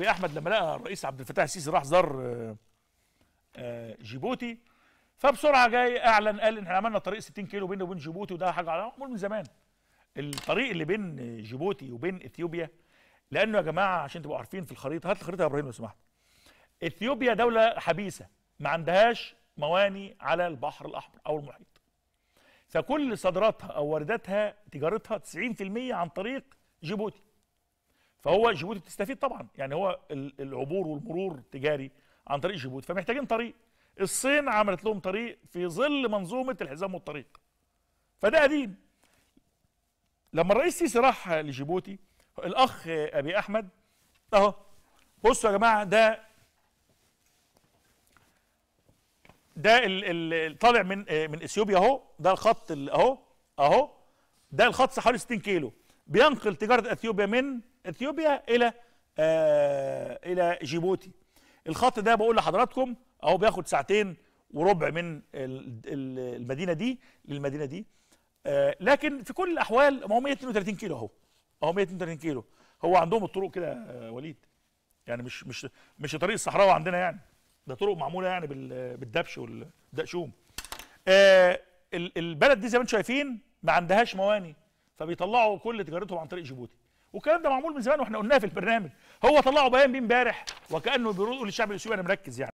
احمد لما لقى الرئيس عبد الفتاح السيسي راح زار آه، آه، جيبوتي فبسرعه جاي اعلن قال ان احنا عملنا طريق 60 كيلو بينه وبين جيبوتي وده حاجه على من زمان الطريق اللي بين آه، جيبوتي وبين اثيوبيا لانه يا جماعه عشان تبقوا عارفين في الخريطه هات الخريطه يا ابراهيم لو سمحت اثيوبيا دوله حبيسه ما عندهاش مواني على البحر الاحمر او المحيط فكل صادراتها او وارداتها تجارتها 90% عن طريق جيبوتي فهو جيبوتي بتستفيد طبعا يعني هو العبور والمرور التجاري عن طريق جيبوتي فمحتاجين طريق الصين عملت لهم طريق في ظل منظومه الحزام والطريق فده قديم لما الرئيس السيسي راح لجيبوتي الاخ ابي احمد اهو بصوا يا جماعه ده ده اللي طالع من من اثيوبيا اهو ده الخط اهو اهو ده الخط حوالي 60 كيلو بينقل تجاره اثيوبيا من اثيوبيا الى آه، الى جيبوتي الخط ده بقول لحضراتكم اهو بياخد ساعتين وربع من المدينه دي للمدينه دي آه، لكن في كل الاحوال ما هو 132 كيلو اهو اهو 132 كيلو هو عندهم الطرق كده آه، وليد يعني مش مش مش طريق الصحراوي عندنا يعني ده طرق معموله يعني بالدبش والدقشوم البلد دي زي ما انتم شايفين ما عندهاش مواني فبيطلعوا كل تجارتهم عن طريق جيبوتي والكلام ده معمول من زمان واحنا قلناه في البرنامج هو طلعوا بيان بيه امبارح وكانه بيقول للشعب السوري انا مركز يعني